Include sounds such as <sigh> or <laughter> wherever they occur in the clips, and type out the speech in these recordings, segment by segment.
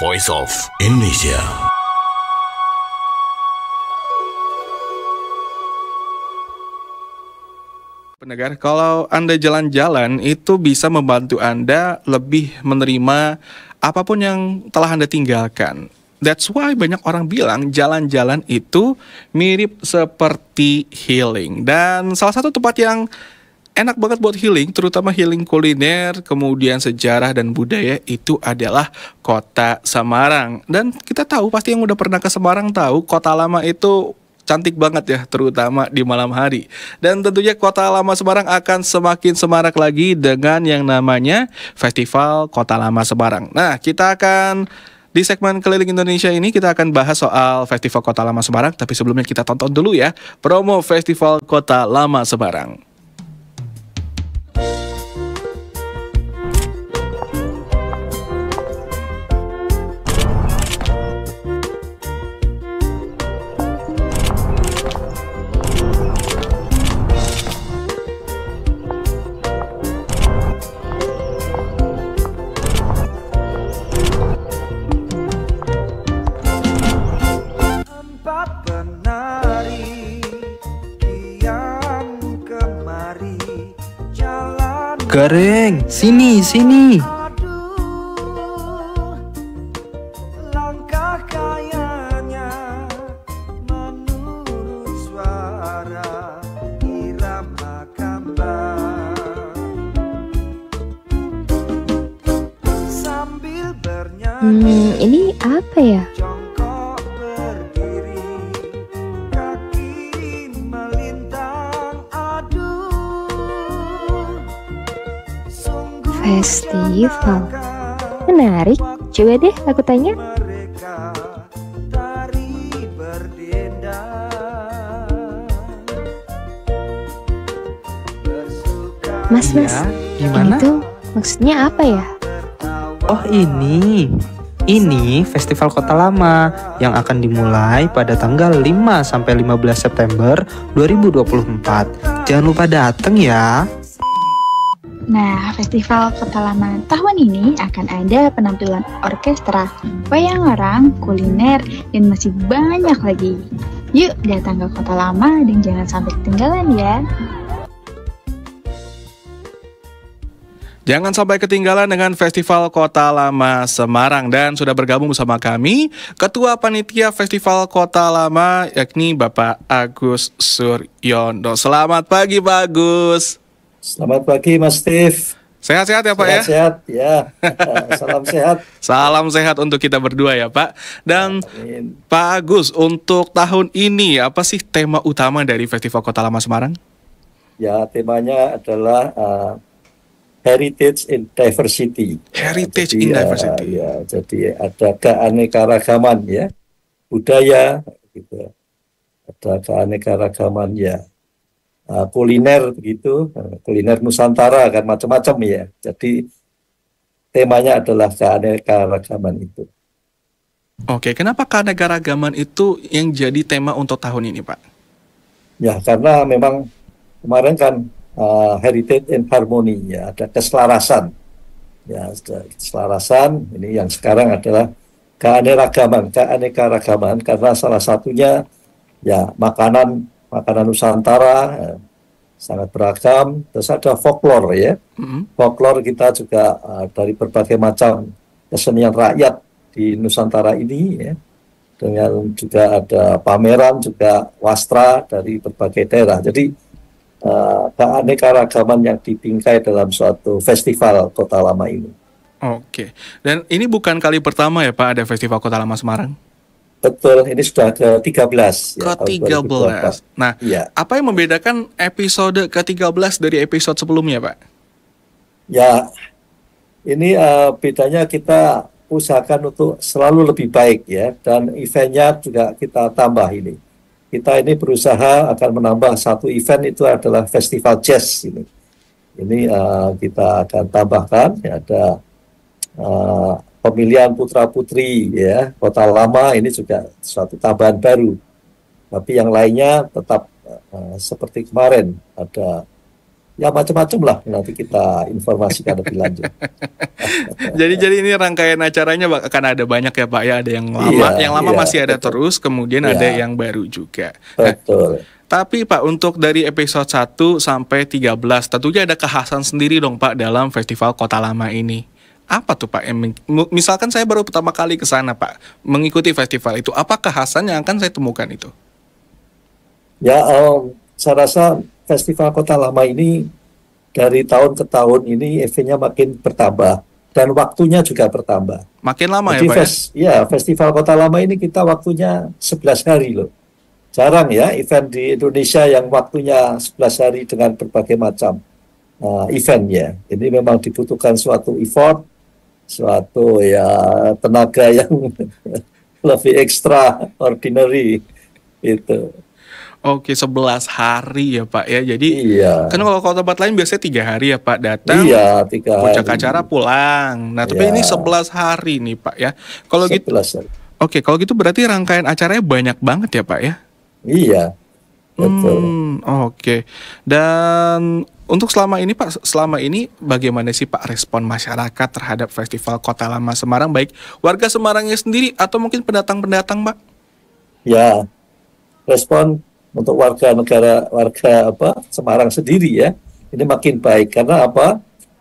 Voice of Indonesia. Pendengar, kalau Anda jalan-jalan itu bisa membantu Anda lebih menerima apapun yang telah Anda tinggalkan. That's why banyak orang bilang jalan-jalan itu mirip seperti healing. Dan salah satu tempat yang enak banget buat healing, terutama healing kuliner, kemudian sejarah dan budaya itu adalah kota Semarang. Dan kita tahu pasti yang udah pernah ke Semarang tahu kota lama itu cantik banget ya, terutama di malam hari. Dan tentunya kota lama Semarang akan semakin semarak lagi dengan yang namanya Festival Kota Lama Semarang. Nah, kita akan di segmen keliling Indonesia ini kita akan bahas soal Festival Kota Lama Semarang, tapi sebelumnya kita tonton dulu ya promo Festival Kota Lama Semarang. Kering, sini, sini. Festival. Menarik, coba deh aku tanya. Mas, ya, mas, iya, gimana? Ini gitu. maksudnya apa ya? Oh ini, ini Festival Kota Lama yang akan dimulai pada tanggal 5 sampai 15 September 2024. Jangan lupa datang ya. Nah, festival Ketalaman tahun ini akan ada penampilan orkestra, wayang orang, kuliner, dan masih banyak lagi. Yuk datang ke kota lama dan jangan sampai ketinggalan ya. Jangan sampai ketinggalan dengan Festival Kota Lama Semarang dan sudah bergabung bersama kami Ketua Panitia Festival Kota Lama yakni Bapak Agus Suryono. Selamat pagi Pak Agus. Selamat pagi Mas Steve. Sehat-sehat ya Pak sehat, ya. Sehat ya. <laughs> Salam sehat. Salam sehat untuk kita berdua ya Pak. Dan Amin. Pak Agus untuk tahun ini apa sih tema utama dari Festival Kota Lama Semarang? Ya temanya adalah uh, Heritage in Diversity. Heritage jadi, in eh, Diversity. Uh, ya, jadi ada keanekaragaman ya, budaya, gitu. ada keanekaragaman ya, Eh, kuliner begitu, eh, kuliner Nusantara kan macam-macam ya. Jadi temanya adalah keanekaragaman itu. Oke, kenapa keanekaragaman itu yang jadi tema untuk tahun ini, Pak? Ya, karena memang kemarin kan uh, heritage and harmony ya, ada keselarasan. Ya, ada keselarasan ini yang sekarang adalah keanekaragaman, keanekaragaman karena salah satunya ya makanan makanan Nusantara ya, sangat beragam. Terus ada folklore ya, mm folklore kita juga eh, dari berbagai macam kesenian rakyat di Nusantara ini ya. Dengan juga ada pameran juga wastra dari berbagai daerah. Jadi uh, keanekaragaman yang dipingkai dalam suatu festival kota lama ini. Oke, dan ini bukan kali pertama ya Pak ada festival kota lama Semarang? Betul, ini sudah ke-13. Ya, ke-13. Nah, ya. apa yang membedakan episode ke-13 dari episode sebelumnya, Pak? Ya, ini uh, bedanya kita usahakan untuk selalu lebih baik ya, dan eventnya juga kita tambah ini. Kita ini berusaha akan menambah satu event itu adalah festival jazz ini. Ini uh, kita akan tambahkan, ya, ada uh, pemilihan putra putri ya kota lama ini juga suatu tambahan baru tapi yang lainnya tetap uh, seperti kemarin ada ya macam-macam lah nanti kita informasikan lebih lanjut. <laughs> jadi jadi ini rangkaian acaranya akan ada banyak ya Pak ya ada yang lama iya, yang lama iya, masih ada betul. terus kemudian iya. ada yang baru juga. Nah, betul. tapi Pak untuk dari episode 1 sampai 13 tentunya ada kekhasan sendiri dong Pak dalam festival Kota Lama ini. Apa tuh Pak? misalkan saya baru pertama kali ke sana Pak, mengikuti festival itu, apa kekhasan yang akan saya temukan itu? Ya, um, saya rasa festival kota lama ini dari tahun ke tahun ini eventnya makin bertambah dan waktunya juga bertambah. Makin lama Jadi ya Pak? ya? ya, festival kota lama ini kita waktunya 11 hari loh. Jarang ya event di Indonesia yang waktunya 11 hari dengan berbagai macam uh, event ya. Ini memang dibutuhkan suatu effort suatu ya tenaga <laughs> yang lebih ekstra ordinary itu. Oke, 11 hari ya Pak ya. Jadi iya. kan kalau kalau tempat lain biasanya tiga hari ya Pak datang, iya, tiga puncak acara pulang. Nah, tapi iya. ini 11 hari nih Pak ya. Kalau gitu Oke, kalau gitu berarti rangkaian acaranya banyak banget ya Pak ya? Iya. Hmm, Oke. Okay. Dan untuk selama ini Pak, selama ini bagaimana sih Pak respon masyarakat terhadap Festival Kota Lama Semarang baik warga Semarangnya sendiri atau mungkin pendatang-pendatang Pak? Ya. Respon untuk warga negara warga apa Semarang sendiri ya. Ini makin baik karena apa?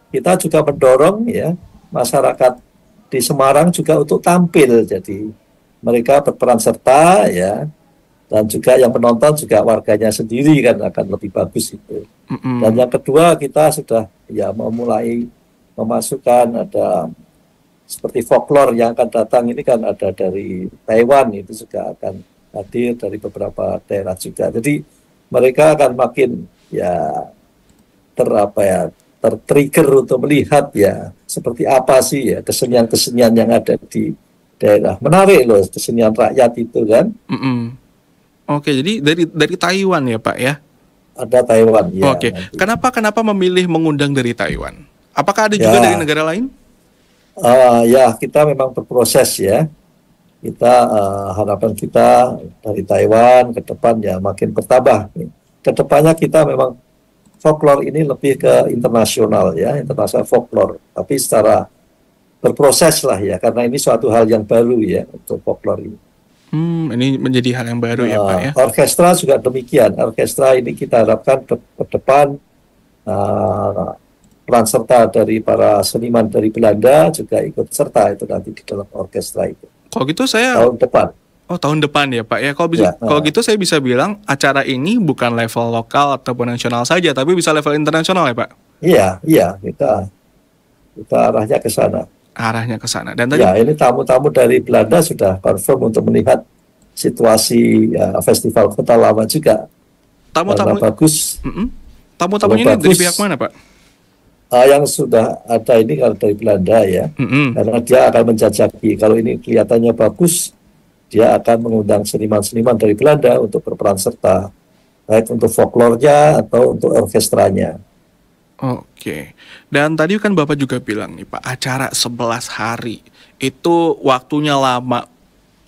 Kita juga mendorong ya masyarakat di Semarang juga untuk tampil. Jadi mereka berperan serta ya dan juga yang penonton juga warganya sendiri kan akan lebih bagus itu. Mm-hmm. Dan yang kedua kita sudah ya memulai memasukkan ada seperti folklore yang akan datang ini kan ada dari Taiwan itu juga akan hadir dari beberapa daerah juga. Jadi mereka akan makin ya ter apa ya tertrigger untuk melihat ya seperti apa sih ya kesenian-kesenian yang ada di daerah. Menarik loh kesenian rakyat itu kan. Mm-hmm Oke, jadi dari dari Taiwan ya Pak ya? Ada Taiwan. Ya, Oke, kenapa kenapa memilih mengundang dari Taiwan? Apakah ada ya. juga dari negara lain? Uh, ya, kita memang berproses ya. Kita uh, harapan kita dari Taiwan ke depan ya makin bertambah. Kedepannya kita memang folklore ini lebih ke internasional ya, internasional folklore. Tapi secara berproses lah ya, karena ini suatu hal yang baru ya untuk folklore ini. Hmm, ini menjadi hal yang baru uh, ya Pak nah, ya. Orkestra juga demikian. Orkestra ini kita harapkan ke de depan uh, peran serta dari para seniman dari Belanda juga ikut serta itu nanti di dalam orkestra itu. Kalau gitu saya tahun depan. Oh tahun depan ya Pak ya. Kalau bisa, ya, nah. kalau ah. gitu saya bisa bilang acara ini bukan level lokal ataupun nasional saja, tapi bisa level internasional ya Pak. Iya iya kita kita arahnya ke sana arahnya ke sana. Dan tadi ya ini tamu-tamu dari Belanda sudah confirm untuk melihat situasi ya, festival kota lama juga. Tamu-tamu bagus. Mm Tamu-tamunya ini dari pihak mana pak? Uh, yang sudah ada ini kalau dari Belanda ya, mm -hmm. karena dia akan menjajaki. Kalau ini kelihatannya bagus, dia akan mengundang seniman-seniman dari Belanda untuk berperan serta, baik untuk folklornya atau untuk orkestranya. Oke. Dan tadi kan Bapak juga bilang nih Pak, acara 11 hari itu waktunya lama.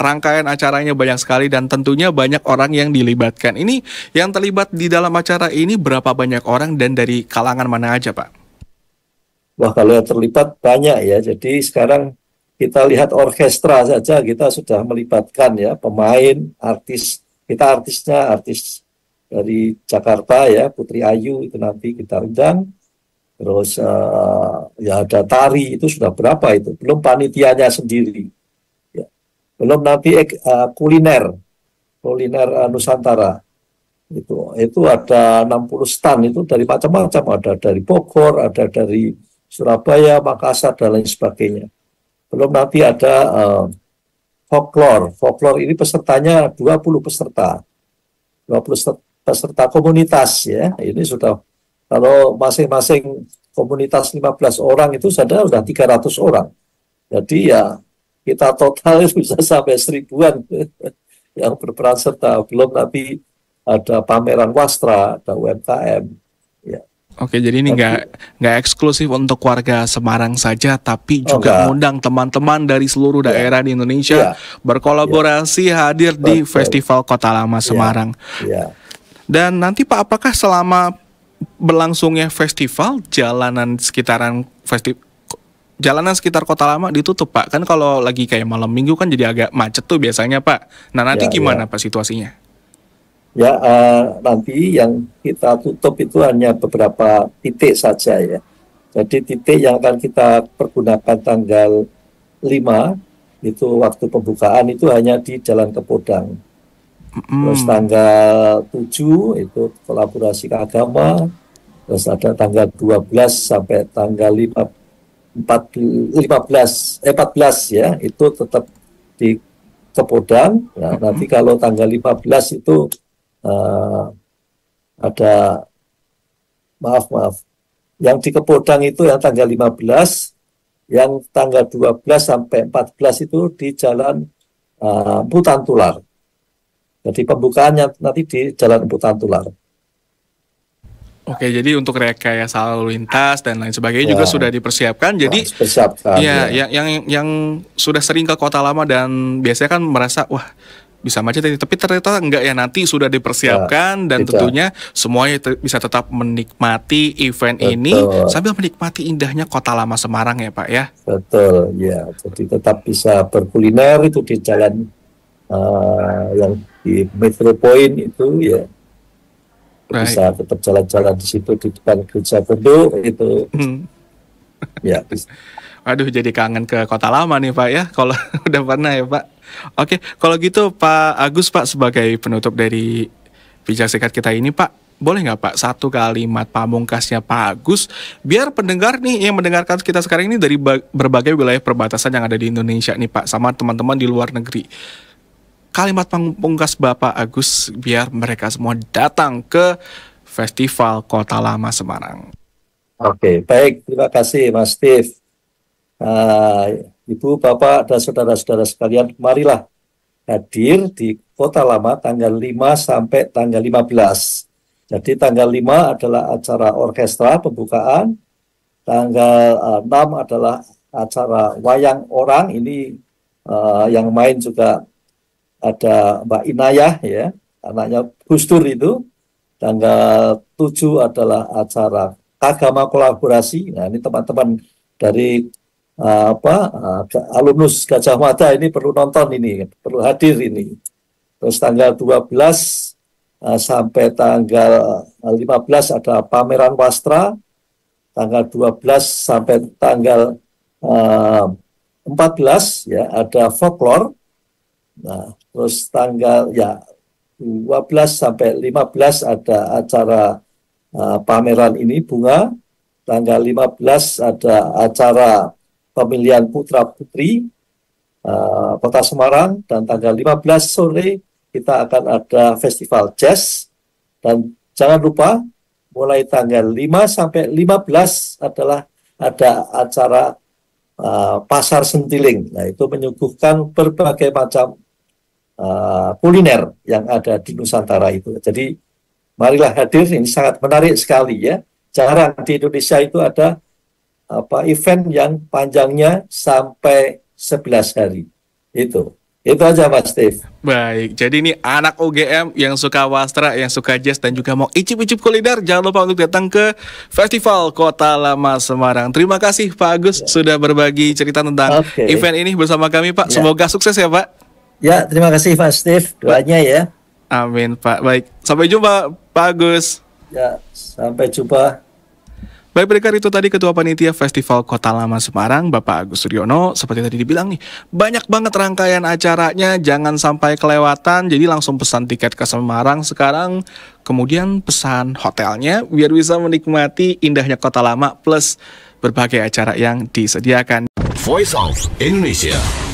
Rangkaian acaranya banyak sekali dan tentunya banyak orang yang dilibatkan. Ini yang terlibat di dalam acara ini berapa banyak orang dan dari kalangan mana aja, Pak? Wah, kalau yang terlibat banyak ya. Jadi sekarang kita lihat orkestra saja kita sudah melibatkan ya pemain, artis. Kita artisnya artis dari Jakarta ya, Putri Ayu itu nanti kita undang terus uh, ya ada tari itu sudah berapa itu belum panitianya sendiri ya. belum nanti uh, eh, kuliner kuliner uh, Nusantara itu itu ada 60 stand itu dari macam-macam ada dari Bogor ada dari Surabaya Makassar dan lain sebagainya belum nanti ada uh, folklore folklore ini pesertanya 20 peserta 20 peserta komunitas ya ini sudah kalau masing-masing komunitas 15 orang itu sudah sudah 300 orang. Jadi ya kita total bisa sampai seribuan <laughs> yang berperan serta. Belum tapi ada pameran wastra, ada UMKM. Ya. Oke, jadi ini nggak nggak eksklusif untuk warga Semarang saja, tapi oh, juga enggak. mengundang teman-teman dari seluruh ya. daerah di Indonesia yeah. berkolaborasi yeah. hadir di di Festival Kota Lama ya. Semarang. Yeah. Yeah. Dan nanti Pak, apakah selama berlangsungnya festival jalanan sekitaran festival jalanan sekitar kota lama ditutup pak kan kalau lagi kayak malam minggu kan jadi agak macet tuh biasanya pak nah nanti ya, ya. gimana ya. pak situasinya ya uh, nanti yang kita tutup itu hanya beberapa titik saja ya jadi titik yang akan kita pergunakan tanggal 5 itu waktu pembukaan itu hanya di Jalan Kepodang Mm. Terus tanggal 7 itu kolaborasi agama. Terus ada tanggal 12 sampai tanggal 5, 4, 15 eh 14 ya, itu tetap di Kepodang. Ya, mm -hmm. nanti kalau tanggal 15 itu uh, ada maaf maaf. Yang di Kepodang itu yang tanggal 15 yang tanggal 12 sampai 14 itu di jalan uh, eh, Putan Tular. Jadi pembukaannya nanti di Jalan Tular. Oke, jadi untuk rekayasa lalu lintas dan lain sebagainya ya. juga sudah dipersiapkan. Jadi persiapkan. Ya, ya. Yang, yang yang sudah sering ke kota lama dan biasanya kan merasa wah bisa macet tapi ternyata enggak ya nanti sudah dipersiapkan ya, dan tidak. tentunya semuanya te bisa tetap menikmati event betul. ini sambil menikmati indahnya kota lama Semarang ya Pak ya. Betul ya. Jadi tetap bisa berkuliner itu di jalan uh, yang di Metro Point itu ya right. bisa tetap jalan-jalan di situ di depan gereja pondok itu hmm. ya <laughs> Aduh jadi kangen ke kota lama nih Pak ya kalau <laughs> udah pernah ya Pak. Oke, kalau gitu Pak Agus Pak sebagai penutup dari bijak sikat kita ini Pak, boleh nggak Pak satu kalimat pamungkasnya Pak Agus biar pendengar nih yang mendengarkan kita sekarang ini dari berbagai wilayah perbatasan yang ada di Indonesia nih Pak sama teman-teman di luar negeri kalimat pungkas Bapak Agus biar mereka semua datang ke Festival Kota Lama Semarang. Oke, baik. Terima kasih Mas Steve. Uh, Ibu, Bapak, dan saudara-saudara sekalian, marilah hadir di Kota Lama tanggal 5 sampai tanggal 15. Jadi tanggal 5 adalah acara orkestra pembukaan, tanggal uh, ah, 6 adalah acara wayang orang, ini uh, yang main juga ada Mbak Inayah ya, anaknya Gustur itu. Tanggal 7 adalah acara agama kolaborasi. Nah, ini teman-teman dari eh, apa uh, alumnus Gajah Mada ini perlu nonton ini, perlu hadir ini. Terus tanggal 12 uh, eh, sampai tanggal 15 ada pameran wastra. Tanggal 12 sampai tanggal uh, 14 ya ada folklore Nah, terus tanggal ya 12 sampai 15 ada acara uh, pameran ini bunga. Tanggal 15 ada acara pemilihan putra putri uh, Kota Semarang dan tanggal 15 sore kita akan ada festival jazz dan jangan lupa mulai tanggal 5 sampai 15 adalah ada acara uh, pasar sentiling. Nah, itu menyuguhkan berbagai macam Eh, kuliner yang ada di Nusantara itu. Jadi marilah hadir ini sangat menarik sekali ya. Jarang di Indonesia itu ada apa event yang panjangnya sampai 11 hari. Itu. Itu aja Mas Steve. Baik, jadi ini anak UGM yang suka wastra, yang suka jazz dan juga mau icip-icip kuliner, jangan lupa untuk datang ke Festival Kota Lama Semarang. Terima kasih Pak Agus ya. sudah berbagi cerita tentang okay. event ini bersama kami Pak. Ya. Semoga sukses ya Pak. Ya, terima kasih Pak Steve doanya ya. Amin Pak. Baik, sampai jumpa Pak Agus. Ya, sampai jumpa. Baik berikan itu tadi Ketua Panitia Festival Kota Lama Semarang, Bapak Agus Suryono. Seperti tadi dibilang nih, banyak banget rangkaian acaranya, jangan sampai kelewatan. Jadi langsung pesan tiket ke Semarang sekarang, kemudian pesan hotelnya biar bisa menikmati indahnya Kota Lama plus berbagai acara yang disediakan. Voice of Indonesia.